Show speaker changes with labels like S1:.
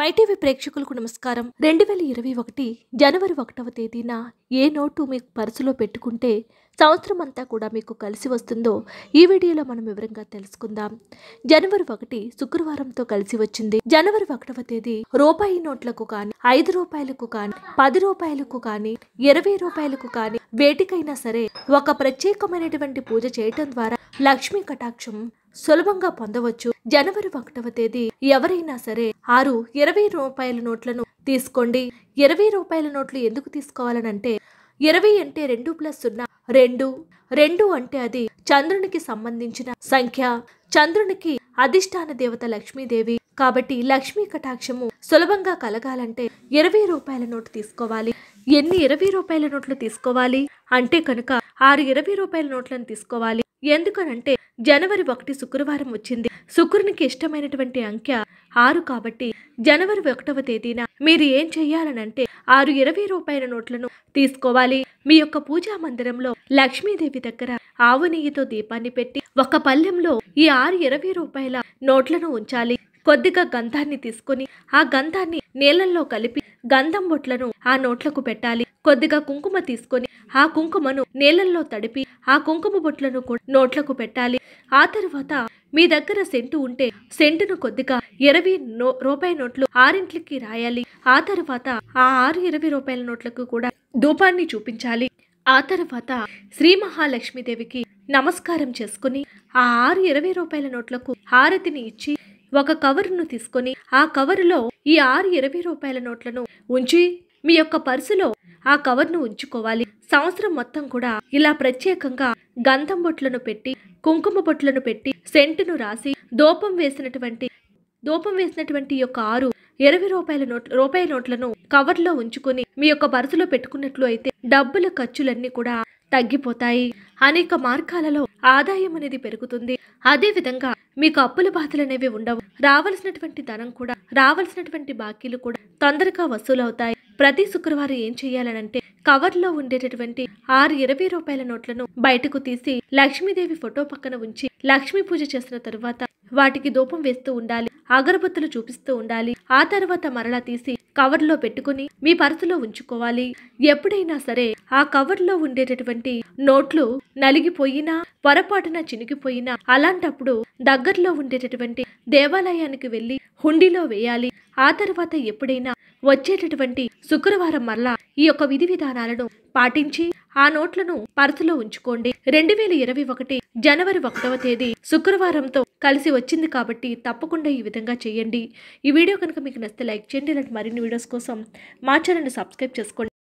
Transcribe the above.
S1: MyTV ప్రేక్షకులకు నమస్కారం రెండు వేల ఇరవై ఒకటి జనవరి ఒకటవ తేదీన ఏ నోటు మీకు పర్సులో పెట్టుకుంటే సంవత్సరం అంతా కూడా మీకు కలిసి వస్తుందో ఈ వీడియోలో మనం వివరంగా తెలుసుకుందాం జనవరి ఒకటి శుక్రవారంతో కలిసి వచ్చింది జనవరి ఒకటవ తేదీ రూపాయి నోట్లకు కానీ ఐదు రూపాయలకు కానీ పది రూపాయలకు కానీ ఇరవై రూపాయలకు కానీ వేటికైనా సరే ఒక ప్రత్యేకమైనటువంటి పూజ చేయటం ద్వారా లక్ష్మీ కటాక్షం సులభంగా పొందవచ్చు జనవరి ఒకటవ తేదీ ఎవరైనా సరే ఆరు ఇరవై రూపాయల నోట్లను తీసుకోండి ఇరవై రూపాయల నోట్లు ఎందుకు తీసుకోవాలనంటే ఇరవై అంటే రెండు ప్లస్ సున్నా రెండు రెండు అంటే అది చంద్రునికి సంబంధించిన సంఖ్య చంద్రునికి అధిష్టాన దేవత లక్ష్మీదేవి కాబట్టి లక్ష్మీ కటాక్షము సులభంగా కలగాలంటే ఇరవై రూపాయల నోటు తీసుకోవాలి ఎన్ని ఇరవై రూపాయల నోట్లు తీసుకోవాలి అంటే కనుక ఆరు ఇరవై రూపాయల నోట్లను తీసుకోవాలి ఎందుకనంటే జనవరి ఒకటి శుక్రవారం వచ్చింది శుక్రునికి ఇష్టమైనటువంటి అంకె ఆరు కాబట్టి జనవరి ఒకటవ తేదీన మీరు ఏం చేయాలనంటే ఆరు ఇరవై రూపాయల నోట్లను తీసుకోవాలి మీ యొక్క పూజా మందిరంలో లక్ష్మీదేవి దగ్గర ఆవు నెయ్యితో దీపాన్ని పెట్టి ఒక పల్లెంలో ఈ ఆరు ఇరవై రూపాయల నోట్లను ఉంచాలి కొద్దిగా గంధాన్ని తీసుకొని ఆ గంధాన్ని నేలల్లో కలిపి గంధం బొట్లను ఆ నోట్లకు పెట్టాలి కొద్దిగా కుంకుమ తీసుకొని ఆ కుంకుమను నేలల్లో తడిపి ఆ కుంకుమ బొట్లను నోట్లకు పెట్టాలి ఆ తర్వాత మీ దగ్గర సెంటు ఉంటే సెంటును కొద్దిగా ఇరవై రూపాయి నోట్లు ఆరింట్లకి రాయాలి ఆ తర్వాత ఆ ఆరు ఇరవై రూపాయల నోట్లకు కూడా ధూపాన్ని చూపించాలి ఆ తర్వాత శ్రీ మహాలక్ష్మీదేవికి నమస్కారం చేసుకుని ఆ ఆరు ఇరవై రూపాయల నోట్లకు హారతిని ఇచ్చి ఒక ను తీసుకొని ఆ కవరులో ఈ ఆరు ఇరవై రూపాయల నోట్లను ఉంచి మీ యొక్క పర్సులో ఆ కవర్ను ఉంచుకోవాలి సంవత్సరం మొత్తం కూడా ఇలా ప్రత్యేకంగా గంధం బొట్లను పెట్టి కుంకుమ బొట్లను పెట్టి సెంటును రాసి దూపం వేసినటువంటి దూపం వేసినటువంటి యొక్క ఆరు ఇరవై రూపాయల నోట్ రూపాయల నోట్లను కవర్లో ఉంచుకొని మీ యొక్క పరుసులో పెట్టుకున్నట్లు అయితే డబ్బుల ఖర్చులన్నీ కూడా తగ్గిపోతాయి అనేక మార్గాలలో ఆదాయం అనేది పెరుగుతుంది అదేవిధంగా మీకు అప్పుల బాధలు అనేవి ఉండవు రావలసినటువంటి ధనం కూడా రావలసినటువంటి బాకీలు కూడా తొందరగా వసూలవుతాయి ప్రతి శుక్రవారం ఏం చేయాలనంటే లో ఉండేటటువంటి ఆరు ఇరవై రూపాయల నోట్లను బయటకు తీసి లక్ష్మీదేవి ఫోటో పక్కన ఉంచి లక్ష్మీ పూజ చేసిన తరువాత వాటికి దూపం వేస్తూ ఉండాలి అగరబత్తులు చూపిస్తూ ఉండాలి ఆ తర్వాత మరలా తీసి కవర్లో పెట్టుకుని మీ పర్సులో ఉంచుకోవాలి ఎప్పుడైనా సరే ఆ కవర్లో ఉండేటటువంటి నోట్లు నలిగిపోయినా పొరపాటున చినిగిపోయినా అలాంటప్పుడు దగ్గరలో ఉండేటటువంటి దేవాలయానికి వెళ్ళి హుండీలో వేయాలి ఆ తర్వాత ఎప్పుడైనా వచ్చేటటువంటి శుక్రవారం మరలా ఈ యొక్క విధి విధానాలను పాటించి ఆ నోట్లను పర్సులో ఉంచుకోండి రెండు వేల ఇరవై ఒకటి జనవరి ఒకటవ తేదీ శుక్రవారంతో కలిసి వచ్చింది కాబట్టి తప్పకుండా ఈ విధంగా చేయండి ఈ వీడియో కనుక మీకు నచ్చితే లైక్ చేయండి ఇలాంటి మరిన్ని వీడియోస్ కోసం మా ఛానల్ని సబ్స్క్రైబ్ చేసుకోండి